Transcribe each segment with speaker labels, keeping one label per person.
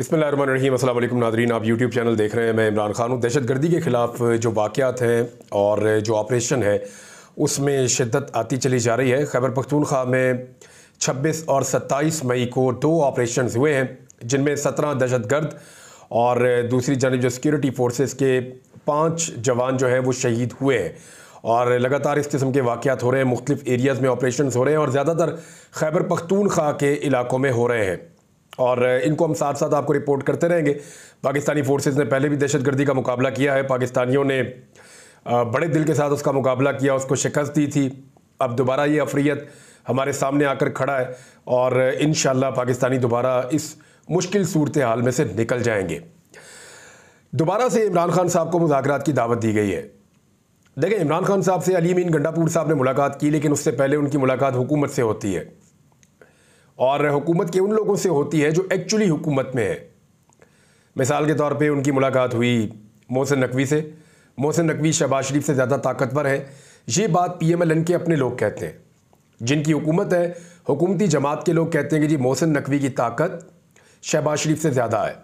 Speaker 1: बिसमीम अल्लाम नादरीन आप यूट्यूब चैनल देख रहे हैं मैं इमरान खान हूँ दहशत गर्दी के ख़िलाफ़ जो वाक़ात हैं और जो ऑपरेशन है उसमें शिद्दत आती चली जा रही है खैबर पखतूनख्वा में छब्बीस और सत्ताईस मई को दो ऑपरेशन हुए हैं जिनमें सत्रह दहशत गर्द और दूसरी जानब जो सिक्योरिटी फोर्सेस के पाँच जवान जो हैं वो शहीद हुए हैं और लगातार इस किस्म के वाक़ात हो रहे हैं मुख्तफ एरियाज़ में ऑपरेशन हो रहे हैं और ज़्यादातर खैबर पखतूनख्वा के इलाकों में हो रहे हैं और इनको हम साथ साथ आपको रिपोर्ट करते रहेंगे पाकिस्तानी फोर्सेज ने पहले भी दहशतगर्दी का मुकाबला किया है पाकिस्तानियों ने बड़े दिल के साथ उसका मुकाबला किया उसको शिकस्त दी थी अब दोबारा ये अफरीत हमारे सामने आकर खड़ा है और इन पाकिस्तानी दोबारा इस मुश्किल सूरत हाल में से निकल जाएंगे दोबारा से इमरान खान साहब को मुजाकर की दावत दी गई है देखें इमरान खान साहब से अली मीन गंडापुर साहब ने मुलाकात की लेकिन उससे पहले उनकी मुलाकात हुकूमत से होती है और हुकूमत के उन लोगों से होती है जो एक्चुअली हुकूमत में है मिसाल के तौर पे उनकी मुलाकात हुई मोहसिन नकवी से मोहसिन नकवी शहबाज शरीफ से ज़्यादा ताकतवर हैं ये बात पी एम एल एन के अपने लोग कहते हैं जिनकी हुकूमत है हुकूमती जमात के लोग कहते हैं कि जी मोहसिन नकवी की ताकत शहबाज शरीफ से ज़्यादा है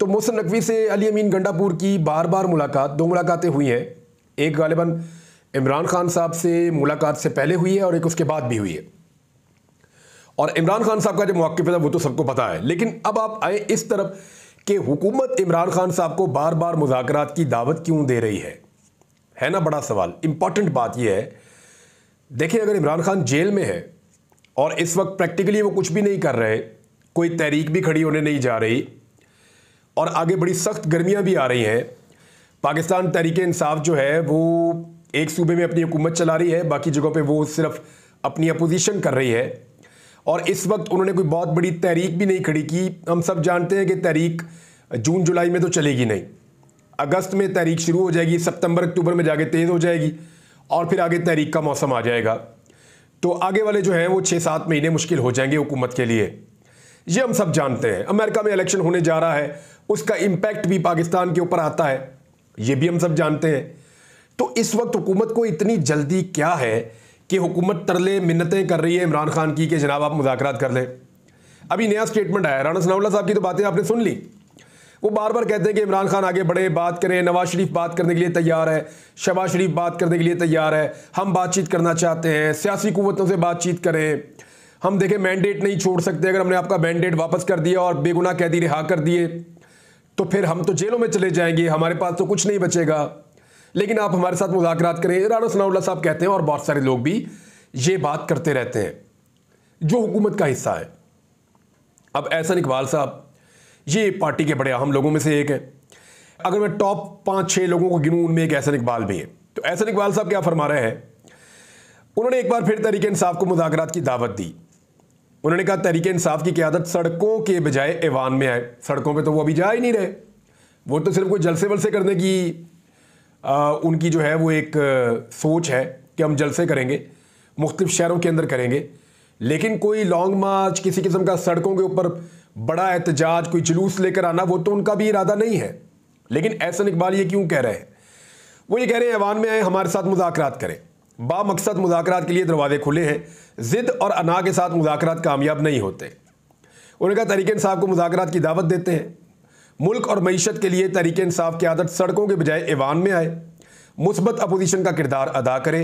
Speaker 1: तो मोहसिन नकवी से अली अमीन गंडापुर की बार बार मुलाकात दो मुलाकातें हुई हैं एक गालिबा इमरान खान साहब से मुलाकात से पहले हुई है और एक उसके बाद भी हुई है और इमरान खान साहब का जो मौक़ है वो तो सबको पता है लेकिन अब आप आए इस तरफ कि हुकूमत इमरान खान साहब को बार बार मुजात की दावत क्यों दे रही है है ना बड़ा सवाल इम्पॉर्टेंट बात यह है देखिए अगर इमरान खान जेल में है और इस वक्त प्रैक्टिकली वो कुछ भी नहीं कर रहे कोई तहरीक भी खड़ी होने नहीं जा रही और आगे बड़ी सख्त गर्मियाँ भी आ रही हैं पाकिस्तान तहरीक इंसाफ जो है वो एक सूबे में अपनी हुकूमत चला रही है बाकी जगहों पे वो सिर्फ अपनी अपोजिशन कर रही है और इस वक्त उन्होंने कोई बहुत बड़ी तहरीक भी नहीं खड़ी की हम सब जानते हैं कि तहरीक जून जुलाई में तो चलेगी नहीं अगस्त में तहरीक शुरू हो जाएगी सितंबर अक्टूबर में जाके तेज़ हो जाएगी और फिर आगे तहरीक का मौसम आ जाएगा तो आगे वाले जो हैं वो छः सात महीने मुश्किल हो जाएंगे हुकूमत के लिए ये हम सब जानते हैं अमेरिका में इलेक्शन होने जा रहा है उसका इम्पैक्ट भी पाकिस्तान के ऊपर आता है ये भी हम सब जानते हैं तो इस वक्त हुकूमत को इतनी जल्दी क्या है कि हुकूमत तरले मिन्नतें कर रही है इमरान खान की कि जनाब आप मुजाकर कर लें अभी नया स्टेटमेंट आया राना सनाउल्ला साहब की तो बातें आपने सुन ली वो बार बार कहते हैं कि इमरान खान आगे बढ़े बात करें नवाज शरीफ बात करने के लिए तैयार है शबाज़ शरीफ बात करने के लिए तैयार है हम बातचीत करना चाहते हैं सियासी कुतों से बातचीत करें हम देखें मैंडेट नहीं छोड़ सकते अगर हमने आपका मैंडेट वापस कर दिया और बेगुना कैदी रिहा कर दिए तो फिर हम तो जेलों में चले जाएंगे हमारे पास तो कुछ नहीं बचेगा लेकिन आप हमारे साथ मुजाकर करें राना सनाउल्ला साहब कहते हैं और बहुत सारे लोग भी ये बात करते रहते हैं जो हुकूमत का हिस्सा है अब एहसन इकबाल साहब ये पार्टी के बड़े अहम लोगों में से एक हैं अगर मैं टॉप पाँच छः लोगों को गिनूँ उनमें एक एहसन इकबाल भी है तो एहसन इकबाल साहब क्या फरमा रहे हैं उन्होंने एक बार फिर तरीके इंसाफ को मुजाकर की दावत दी उन्होंने कहा तरीके इंसाफ की क्यादत सड़कों के बजाय ऐवान में आए सड़कों पर तो वो अभी जा ही नहीं रहे वो तो सिर्फ कोई जलसे वलसे करने की उनकी जो है वो एक सोच है कि हम जलसे करेंगे मुख्तलिफ शहरों के अंदर करेंगे लेकिन कोई लॉन्ग मार्च किसी किस्म का सड़कों के ऊपर बड़ा एहतजाज कोई जुलूस लेकर आना वो तो उनका भी इरादा नहीं है लेकिन एहसन इकबाल ये क्यों कह रहे हैं वो ये कह रहे हैं ऐवान में आए हमारे साथ मुजाकर करें बामकसद मुजाकर के लिए दरवाजे खुले हैं ज़िद और अना के साथ मुजाकर कामयाब नहीं होते उन्होंने कहा तरीके साहब को मुजाकर की दावत देते हैं मुल्क और मीशत के लिए तरीके इंसाफ की आदत सड़कों के बजाय ईवान में आए मुस्बत अपोजिशन का किरदार अदा करे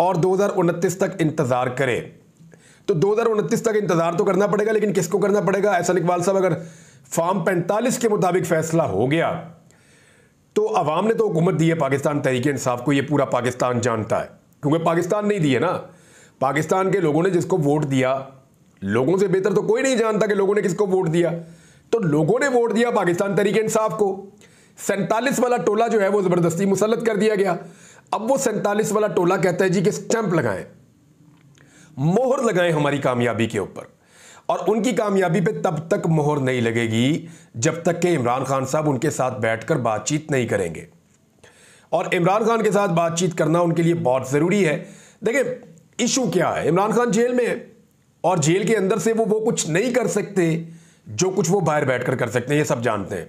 Speaker 1: और दो हज़ार उनतीस तक इंतज़ार करे तो दो हज़ार उनतीस तक इंतज़ार तो करना पड़ेगा लेकिन किसको करना पड़ेगा ऐसा इकबाल साहब अगर फार्म पैंतालीस के मुताबिक फैसला हो गया तो अवाम ने तो हुकूमत दी है पाकिस्तान तहरीक इंसाफ को ये पूरा पाकिस्तान जानता है क्योंकि पाकिस्तान नहीं दिए ना पाकिस्तान के लोगों ने जिसको वोट दिया लोगों से बेहतर तो कोई नहीं जानता कि लोगों ने किसको वोट दिया तो लोगों ने वोट दिया पाकिस्तान तरीके इंसाफ को सैंतालीस वाला टोला जो है वो ज़बरदस्ती मुसलत कर दिया गया अब वो सैंतालीस वाला टोला कहता है जी कि स्टैंप लगाएं मोहर लगाएं हमारी कामयाबी के ऊपर और उनकी कामयाबी पे तब तक मोहर नहीं लगेगी जब तक कि इमरान खान साहब उनके साथ बैठकर बातचीत नहीं करेंगे और इमरान खान के साथ बातचीत करना उनके लिए बहुत ज़रूरी है देखें इशू क्या है इमरान खान जेल में है और जेल के अंदर से वो वो कुछ नहीं कर सकते जो कुछ वो बाहर बैठ कर सकते हैं ये सब जानते हैं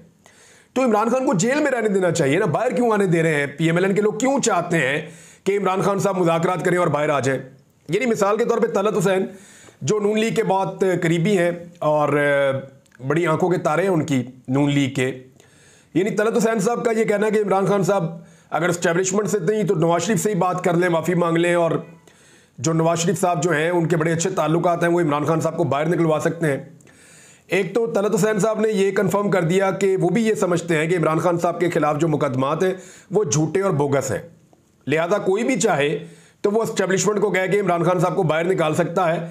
Speaker 1: तो इमरान खान को जेल में रहने देना चाहिए ना बाहर क्यों आने दे रहे हैं पीएमएलएन के लोग क्यों चाहते हैं कि इमरान खान साहब मुजाकर करें और बाहर आ जाए यानी मिसाल के तौर पर तलत हुसैन जो नून लीग के बहुत करीबी हैं और बड़ी आंखों के तारे हैं उनकी नून लीग के यानी तलत हुसैन साहब का ये कहना है कि इमरान खान साहब अगर स्टैब्लिशमेंट से नहीं तो नवाज शरीफ से ही बात कर लें माफ़ी मांग लें और जो नवाज शरीफ साहब जो हैं उनके बड़े अच्छे ताल्लुक हैं वो इमरान खान साहब को बाहर निकलवा सकते हैं एक तो तलत हुसैन साहब ने ये कंफर्म कर दिया कि वो भी ये समझते हैं कि इमरान खान साहब के खिलाफ जो मुकदमात हैं वो झूठे और बोगस हैं लिहाजा कोई भी चाहे तो वो इस्टेब्लिशमेंट को कह के इमरान खान साहब को बाहर निकाल सकता है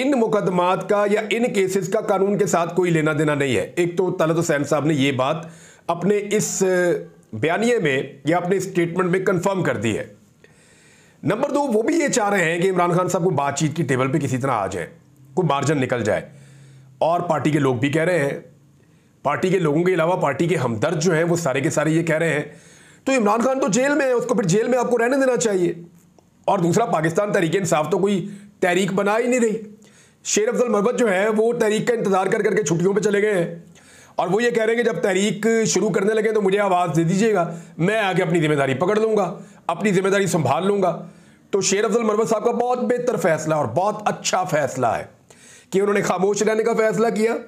Speaker 1: इन मुकदमात का या इन केसेस का कानून के साथ कोई लेना देना नहीं है एक तो तलत हुसैन साहब ने ये बात अपने इस बयानिए में या अपने स्टेटमेंट में कन्फर्म कर दी है नंबर दो वो भी ये चाह रहे हैं कि इमरान खान साहब को बातचीत की टेबल पर किसी तरह आ जाए कोई मार्जन निकल जाए और पार्टी के लोग भी कह रहे हैं पार्टी के लोगों के अलावा पार्टी के हमदर्द जो हैं वो सारे के सारे ये कह रहे हैं तो इमरान खान तो जेल में है उसको फिर जेल में आपको रहने देना चाहिए और दूसरा पाकिस्तान तरीके इंसाफ तो कोई तहरीक बना ही नहीं रही शेर अफजल मरबत जो है वो तहरीक का इंतज़ार कर करके छुट्टियों पर चले गए हैं और वो ये कह रहे हैं कि जब तहरीक शुरू करने लगे तो मुझे आवाज़ दे दीजिएगा मैं आगे अपनी जिम्मेदारी पकड़ लूँगा अपनी जिम्मेदारी संभाल लूँगा तो शेर अफजल मरबत साहब का बहुत बेहतर फैसला और बहुत अच्छा फैसला है कि उन्होंने खामोश रहने का फैसला किया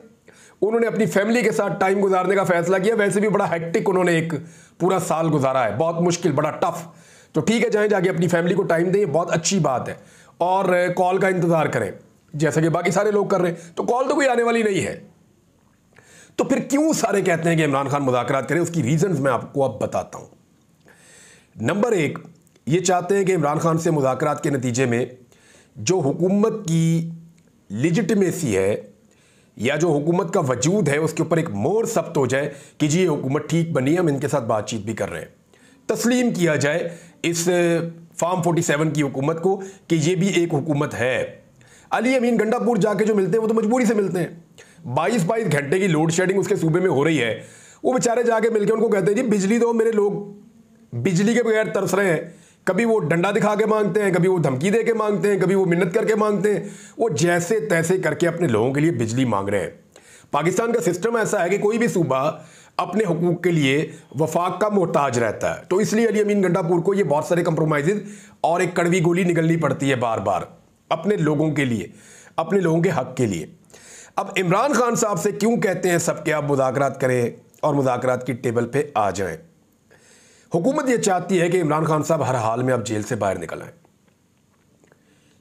Speaker 1: उन्होंने अपनी फैमिली के साथ टाइम गुजारने का फैसला किया वैसे भी बड़ा हैक्टिक उन्होंने एक पूरा साल गुजारा है बहुत मुश्किल बड़ा टफ तो ठीक है जाएं जाके अपनी फैमिली को टाइम दें बहुत अच्छी बात है और कॉल का इंतज़ार करें जैसा कि बाकी सारे लोग कर रहे हैं तो कॉल तो कोई आने वाली नहीं है तो फिर क्यों सारे कहते हैं कि इमरान खान मुजाकर करें उसकी रीजन मैं आपको अब बताता हूं नंबर एक ये चाहते हैं कि इमरान खान से मुजाकरात के नतीजे में जो हुकूमत की लिजिटमेसी है या जो हुकूमत का वजूद है उसके ऊपर एक मोर सब्त हो जाए कि जी ये हुकूमत ठीक बनी है हम इनके साथ बातचीत भी कर रहे हैं तस्लीम किया जाए इस फार्म 47 की हुकूमत को कि ये भी एक हुकूमत है अली अमीन गंडापुर जाके जो मिलते हैं वो तो मजबूरी से मिलते हैं बाईस बाईस घंटे की लोड शेडिंग उसके सूबे में हो रही है वो बेचारे जाके मिलकर उनको कहते हैं जी बिजली दो मेरे लोग बिजली के बगैर तरस रहे हैं कभी वो डंडा दिखा के मांगते हैं कभी वो धमकी दे के मांगते हैं कभी वो मिन्नत करके मांगते हैं वो जैसे तैसे करके अपने लोगों के लिए बिजली मांग रहे हैं पाकिस्तान का सिस्टम ऐसा है कि कोई भी सूबा अपने हकूक के लिए वफाक का मोहताज रहता है तो इसलिए अली अमीन गंडापुर को ये बहुत सारे कंप्रोमाइज और एक कड़वी गोली निकलनी पड़ती है बार बार अपने लोगों के लिए अपने लोगों के हक के लिए अब इमरान खान साहब से क्यों कहते हैं सबके आप मुजाकर करें और मुजाकर की टेबल पर आ जाएँ हुकूमत यह चाहती है कि इमरान खान साहब हर हाल में अब जेल से बाहर निकल आए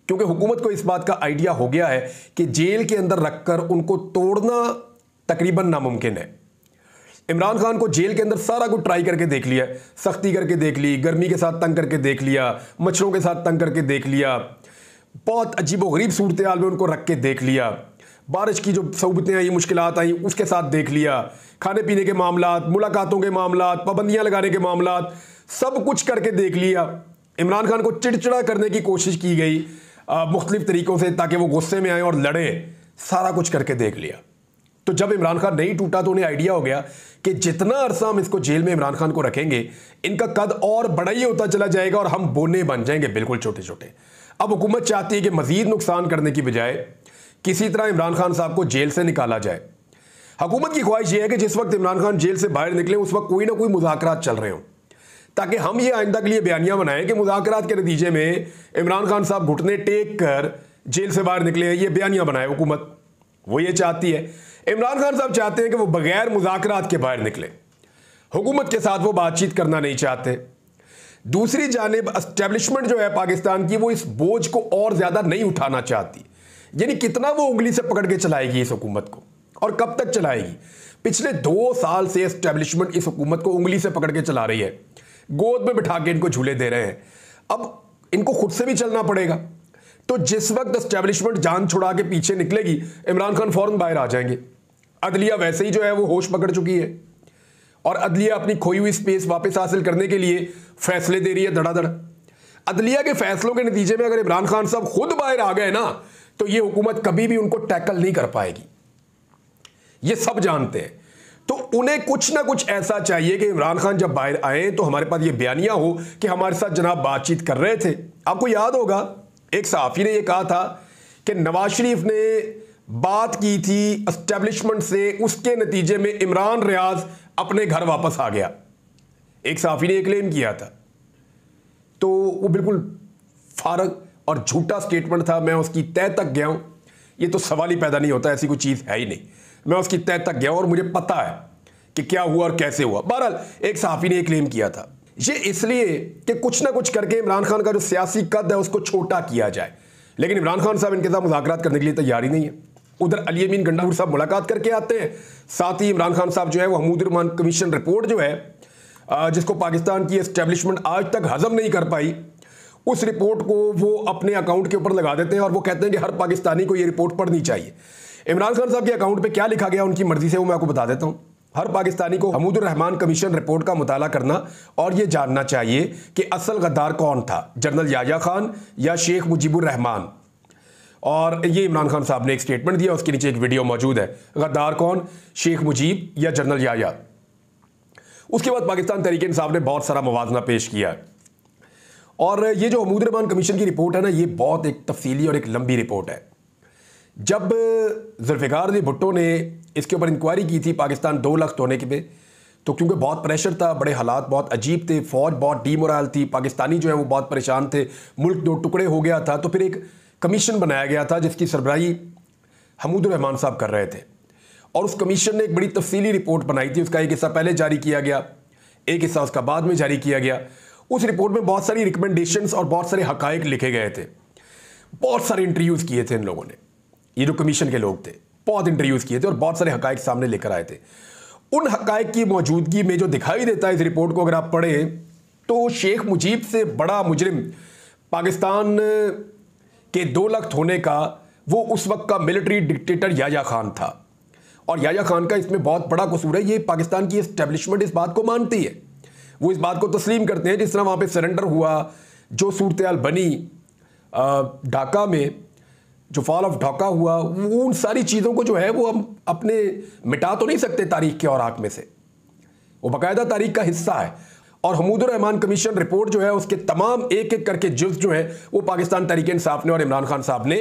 Speaker 1: क्योंकि हुकूमत को इस बात का आइडिया हो गया है कि जेल के अंदर रखकर उनको तोड़ना तकरीबन नामुमकिन है इमरान खान को जेल के अंदर सारा कुछ ट्राई करके देख लिया सख्ती करके देख ली गर्मी के साथ तंग करके देख लिया मच्छरों के साथ तंग करके देख लिया बहुत अजीब व गरीब सूरत हाल में उनको रख के देख लिया बारिश की जो सहूबतें आई मुश्किल आई उसके साथ देख लिया खाने पीने के मामला मुलाकातों के मामला पाबंदियाँ लगाने के मामला सब कुछ करके देख लिया इमरान खान को चिड़चिड़ा करने की कोशिश की गई मुख्तलिफ तरीक़ों से ताकि वो गुस्से में आए और लड़ें सारा कुछ करके देख लिया तो जब इमरान खान नहीं टूटा तो उन्हें आइडिया हो गया कि जितना अरसा हम इसको जेल में इमरान खान को रखेंगे इनका कद और बड़ा ही होता चला जाएगा और हम बोने बन जाएंगे बिल्कुल छोटे छोटे अब हुकूमत चाहती है कि मजीद नुकसान करने की बजाय किसी तरह इमरान खान साहब को जेल से निकाला जाए हुकूमत की ख्वाहिश यह है कि जिस वक्त इमरान खान जेल से बाहर निकले उस वक्त कोई ना कोई मुजाकर चल रहे हों ताकि हम ये आइंदा के लिए बयानियां बनाएं कि मुजाकर के नतीजे में इमरान खान साहब घुटने टेक कर जेल से बाहर निकले ये बयानियां बनाए हुकूमत वो ये चाहती है इमरान खान साहब चाहते हैं कि वो बगैर मुजाकर के बाहर निकले हुकूमत के साथ वो बातचीत करना नहीं चाहते दूसरी जानब इस्टेब्लिशमेंट जो है पाकिस्तान की वो इस बोझ को और ज़्यादा नहीं उठाना चाहती यानी कितना वो उंगली से पकड़ के चलाएगी इस हुकूमत को और कब तक चलाएगी पिछले दो साल से एस्टेब्लिशमेंट इस हुकूमत को उंगली से पकड़ के चला रही है गोद में बिठा के इनको झूले दे रहे हैं अब इनको खुद से भी चलना पड़ेगा तो जिस वक्त एस्टेब्लिशमेंट जान छुड़ा के पीछे निकलेगी इमरान खान फौरन बाहर आ जाएंगे अदलिया वैसे ही जो है वो होश पकड़ चुकी है और अदलिया अपनी खोई हुई स्पेस वापस हासिल करने के लिए फैसले दे रही है धड़ाधड़ अदलिया के फैसलों के नतीजे में अगर इमरान खान साहब खुद बाहर आ गए ना तो ये हुकूमत कभी भी उनको टैकल नहीं कर पाएगी ये सब जानते हैं तो उन्हें कुछ ना कुछ ऐसा चाहिए कि इमरान खान जब बाहर आए तो हमारे पास ये बयानियां हो कि हमारे साथ जनाब बातचीत कर रहे थे आपको याद होगा एक सहाफ़ी ने यह कहा था कि नवाज शरीफ ने बात की थी एस्टेब्लिशमेंट से उसके नतीजे में इमरान रियाज अपने घर वापस आ गया एक सहाफ़ी ने क्लेम किया था तो वो बिल्कुल फारग और झूठा स्टेटमेंट था मैं उसकी तय तक गया हूँ ये तो सवाल ही पैदा नहीं होता ऐसी कोई चीज़ है ही नहीं मैं उसकी तय तक गया और मुझे पता है कि क्या हुआ और कैसे हुआ बहरहाल एक साफी ने क्लेम किया था ये इसलिए कि कुछ ना कुछ करके इमरान खान का जो सियासी कद है उसको छोटा किया जाए लेकिन इमरान खान साहब इनके साथ मुजाकर करने के लिए तैयार ही नहीं है उधर अली अमीन गंडापुर साहब मुलाकात करके आते हैं साथ ही इमरान खान साहब जो है वो हमूदरमान कमीशन रिपोर्ट जो है जिसको पाकिस्तान की इस्टेब्लिशमेंट आज तक हजम नहीं कर पाई उस रिपोर्ट को वो अपने अकाउंट के ऊपर लगा देते हैं और वो कहते हैं कि हर पाकिस्तानी को ये रिपोर्ट पढ़नी चाहिए इमरान खान साहब के अकाउंट पे क्या लिखा गया उनकी मर्जी से वो मैं आपको बता देता हूँ हर पाकिस्तानी को हमूदुररहमान कमीशन रिपोर्ट का मुताला करना और ये जानना चाहिए कि असल गद्दार कौन था जनरल याजा खान या शेख मुजीबुररहमान और ये इमरान खान साहब ने एक स्टेटमेंट दिया उसके नीचे एक वीडियो मौजूद है गद्दार कौन शेख मुजीब या जनरल याजा उसके बाद पाकिस्तान तरीके इंसाफ ने बहुत सारा मुवजना पेश किया है और ये जो अमूद रहमान कमीशन की रिपोर्ट है ना ये बहुत एक तफसीली और एक लंबी रिपोर्ट है जब जुल्फ़िकार अली भुट्टो ने इसके ऊपर इंक्वायरी की थी पाकिस्तान दो लख होने के पे तो क्योंकि बहुत प्रेशर था बड़े हालात बहुत अजीब थे फौज बहुत मोरल थी पाकिस्तानी जो है वो बहुत परेशान थे मुल्क दो टुकड़े हो गया था तो फिर एक कमीशन बनाया गया था जिसकी सरबराही हमूद रहमान साहब कर रहे थे और उस कमीशन ने एक बड़ी तफसीली रिपोर्ट बनाई थी उसका एक हिस्सा पहले जारी किया गया एक हिस्सा उसका बाद में जारी किया गया उस रिपोर्ट में बहुत सारी रिकमेंडेशंस और बहुत सारे हकायक लिखे गए थे बहुत सारे इंटरव्यूज़ किए थे इन लोगों ने ये जो कमीशन के लोग थे बहुत इंटरव्यूज़ किए थे और बहुत सारे हकायक सामने लेकर आए थे उन हकायक की मौजूदगी में जो दिखाई देता है इस रिपोर्ट को अगर आप पढ़ें तो शेख मुजीब से बड़ा मुजरिम पाकिस्तान के दो लख होने का वो उस वक्त का मिलिट्री डिक्टेटर याजा खान था और याजा खान का इसमें बहुत बड़ा कसूर है ये पाकिस्तान की इस्टेब्लिशमेंट इस बात को मानती है वो इस बात को तस्लीम करते हैं जिस तरह वहाँ पर सरेंडर हुआ जो सूरत बनी ढाका में जो फॉल ऑफ ढाका हुआ वो उन सारी चीज़ों को जो है वो हम अपने मिटा तो नहीं सकते तारीख के और आँख में से वो बाकायदा तारीख का हिस्सा है और हमूदुररहमान कमीशन रिपोर्ट जो है उसके तमाम एक एक करके जुज जो है वो पाकिस्तान तरीके इंसाफ ने और इमरान खान साहब ने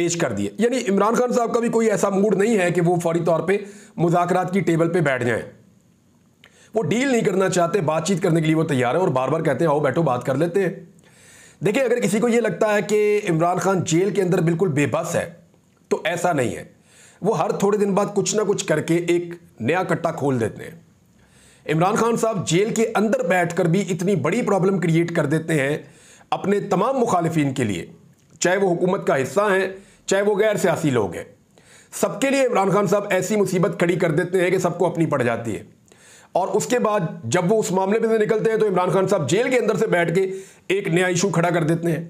Speaker 1: पेश कर दिए यानी इमरान खान साहब का भी कोई ऐसा मूड नहीं है कि वो फौरी तौर पर मुजाकर की टेबल पर बैठ जाएँ वो डील नहीं करना चाहते बातचीत करने के लिए वो तैयार है और बार बार कहते हैं आओ बैठो बात कर लेते हैं देखिए अगर किसी को ये लगता है कि इमरान खान जेल के अंदर बिल्कुल बेबस है तो ऐसा नहीं है वो हर थोड़े दिन बाद कुछ ना कुछ करके एक नया कट्टा खोल देते हैं इमरान खान साहब जेल के अंदर बैठकर भी इतनी बड़ी प्रॉब्लम क्रिएट कर देते हैं अपने तमाम मुखालफन के लिए चाहे वो हुकूमत का हिस्सा हैं चाहे वो गैर सियासी लोग हैं सबके लिए इमरान खान साहब ऐसी मुसीबत खड़ी कर देते हैं कि सबको अपनी पड़ जाती है और उसके बाद जब वो उस मामले में से निकलते हैं तो इमरान खान साहब जेल के अंदर से बैठ के एक नया इशू खड़ा कर देते हैं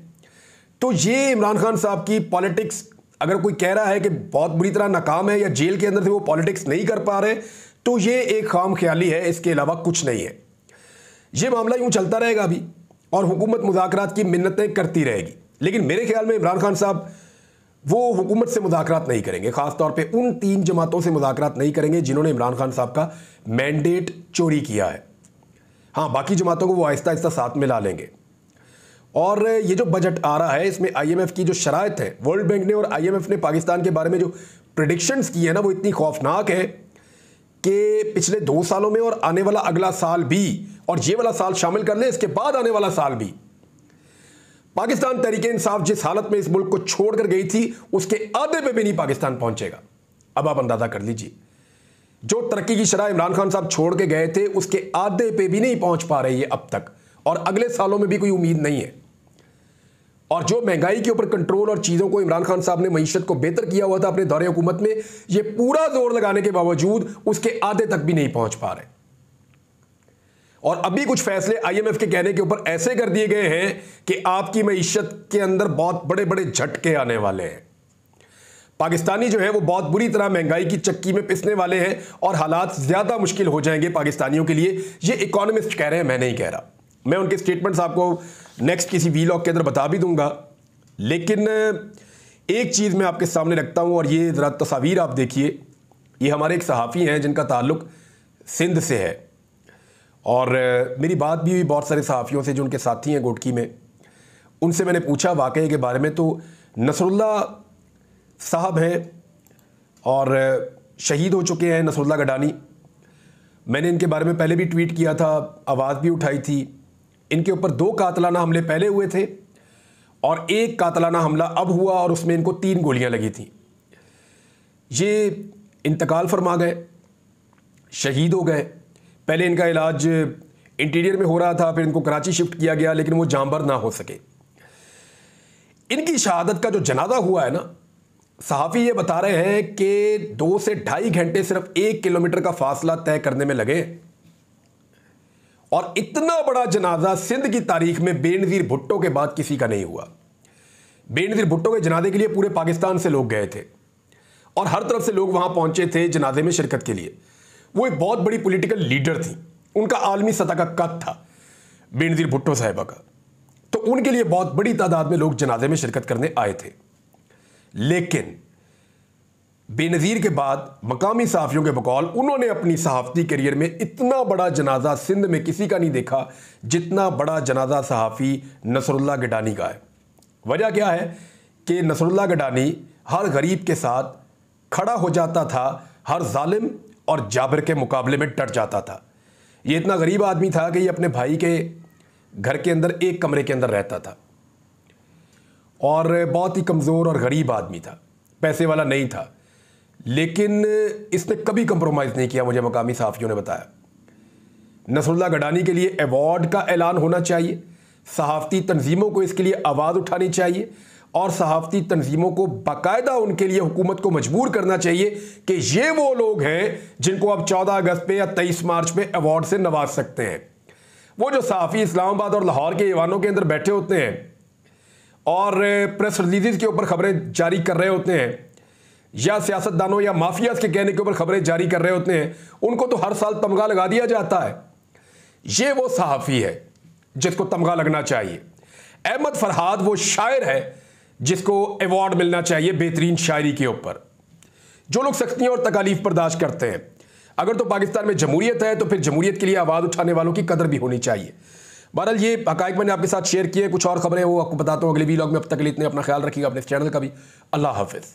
Speaker 1: तो ये इमरान खान साहब की पॉलिटिक्स अगर कोई कह रहा है कि बहुत बुरी तरह नाकाम है या जेल के अंदर से वो पॉलिटिक्स नहीं कर पा रहे तो ये एक खाम ख्याली है इसके अलावा कुछ नहीं है ये मामला यूँ चलता रहेगा अभी और हुकूमत मुजाकर की मिन्नतें करती रहेगी लेकिन मेरे ख्याल में इमरान खान साहब वो हुकूमत से मुजाकरात नहीं करेंगे ख़ासतौर पर उन तीन जमातों से मुजाकरात नहीं करेंगे जिन्होंने इमरान खान साहब का मैंडेट चोरी किया है हाँ बाकी जमातों को वो आहिस्ता आहिस्ता साथ में ला लेंगे और ये जो बजट आ रहा है इसमें आईएमएफ की जो शराय है वर्ल्ड बैंक ने और आईएमएफ ने पाकिस्तान के बारे में जो प्रडिक्शंस की है ना वो इतनी खौफनाक है कि पिछले दो सालों में और आने वाला अगला साल भी और ये वाला साल शामिल कर लें इसके बाद आने वाला साल भी पाकिस्तान तरीके इंसाफ जिस हालत में इस मुल्क को छोड़कर गई थी उसके आधे पे भी नहीं पाकिस्तान पहुंचेगा अब आप अंदाजा कर लीजिए जो तरक्की की शराह इमरान खान साहब छोड़ के गए थे उसके आधे पे भी नहीं पहुंच पा रही है अब तक और अगले सालों में भी कोई उम्मीद नहीं है और जो महंगाई के ऊपर कंट्रोल और चीज़ों को इमरान खान साहब ने मीशत को बेहतर किया हुआ था अपने दौरे हुकूमत में ये पूरा जोर लगाने के बावजूद उसके आधे तक भी नहीं पहुंच पा रहे और अभी कुछ फैसले आईएमएफ के कहने के ऊपर ऐसे कर दिए गए हैं कि आपकी मीशत के अंदर बहुत बड़े बड़े झटके आने वाले हैं पाकिस्तानी जो है वो बहुत बुरी तरह महंगाई की चक्की में पिसने वाले हैं और हालात ज़्यादा मुश्किल हो जाएंगे पाकिस्तानियों के लिए ये इकोनॉमिस्ट कह रहे हैं मैं नहीं कह रहा मैं उनके स्टेटमेंट्स आपको नेक्स्ट किसी वी के अंदर बता भी दूंगा लेकिन एक चीज़ मैं आपके सामने रखता हूँ और ये ज़रा तस्वीर आप देखिए ये हमारे एक सहाफ़ी हैं जिनका ताल्लुक सिंध से है और मेरी बात भी हुई बहुत सारे सहाफ़ियों से जो उनके साथी हैं गोटकी में उनसे मैंने पूछा वाकई के बारे में तो नसरुल्ला साहब हैं और शहीद हो चुके हैं नसरुल्ला गडानी मैंने इनके बारे में पहले भी ट्वीट किया था आवाज़ भी उठाई थी इनके ऊपर दो कातलाना हमले पहले हुए थे और एक कातलाना हमला अब हुआ और उसमें इनको तीन गोलियां लगी थी ये इंतकाल फरमा गए शहीद हो गए पहले इनका इलाज इंटीरियर में हो रहा था फिर इनको कराची शिफ्ट किया गया लेकिन वो जामबर ना हो सके इनकी शहादत का जो जनाजा हुआ है ना सहाफ़ी ये बता रहे हैं कि दो से ढाई घंटे सिर्फ एक किलोमीटर का फासला तय करने में लगे और इतना बड़ा जनाजा सिंध की तारीख में बेनज़ीर भुट्टो के बाद किसी का नहीं हुआ बेनज़ीर भुट्टो के जनाजे के लिए पूरे पाकिस्तान से लोग गए थे और हर तरफ से लोग वहां पहुंचे थे जनाजे में शिरकत के लिए वो एक बहुत बड़ी पॉलिटिकल लीडर थी उनका आलमी सतह का कद था बेनजीर भुट्टो साहिबा का तो उनके लिए बहुत बड़ी तादाद में लोग जनाजे में शिरकत करने आए थे लेकिन बेनज़ीर के बाद मकामी सहाफ़ियों के बकौल उन्होंने अपनी सहाफ़ती करियर में इतना बड़ा जनाजा सिंध में किसी का नहीं देखा जितना बड़ा जनाजा सहाफ़ी नसरुल्ला गडानी का है वजह क्या है कि नसरुल्ला गडानी हर गरीब के साथ खड़ा हो जाता था हर जालिम और जाबर के मुकाबले में डट जाता था ये इतना गरीब आदमी था कि ये अपने भाई के घर के अंदर एक कमरे के अंदर रहता था और बहुत ही कमज़ोर और गरीब आदमी था पैसे वाला नहीं था लेकिन इसने कभी कंप्रोमाइज़ नहीं किया मुझे मकामी सहाफ़ियों ने बताया नसरुल्ला गडानी के लिए अवार्ड का ऐलान होना चाहिए सहाफ़ती तनजीमों को इसके लिए आवाज़ उठानी चाहिए और सहाफ़ती तनजीमों को बाकायदा उनके लिए हुकूमत को मजबूर करना चाहिए कि ये वो लोग हैं जिनको आप चौदह अगस्त पे या तेईस मार्च पे अवार्ड से नवाज सकते हैं वो जो सहाफ़ी इस्लामाबाद और लाहौर के ईवानों के अंदर बैठे होते हैं और प्रेस रिलीज के ऊपर खबरें जारी कर रहे होते हैं या सियासतदानों या माफियाज के कहने के ऊपर खबरें जारी कर रहे होते हैं उनको तो हर साल तमगा लगा दिया जाता है ये वो सहाफ़ी है जिसको तमगा लगना चाहिए अहमद फरहाद वो शायर है जिसको अवार्ड मिलना चाहिए बेहतरीन शायरी के ऊपर जो लोग सख्तियाँ और तकालीफ बर्दाश्त करते हैं अगर तो पाकिस्तान में जमूरीत है तो फिर जमूरीत के लिए आवाज़ उठाने वालों की कदर भी होनी चाहिए बहरहाल ये हकैक मैंने आपके साथ शेयर किए कुछ और खबरें वो आपको बताता हूँ अगले वीलॉग में अब तक के लिए इतने अपना ख्याल रखिएगा अपने चैनल का भी अल्लाह हाफिज़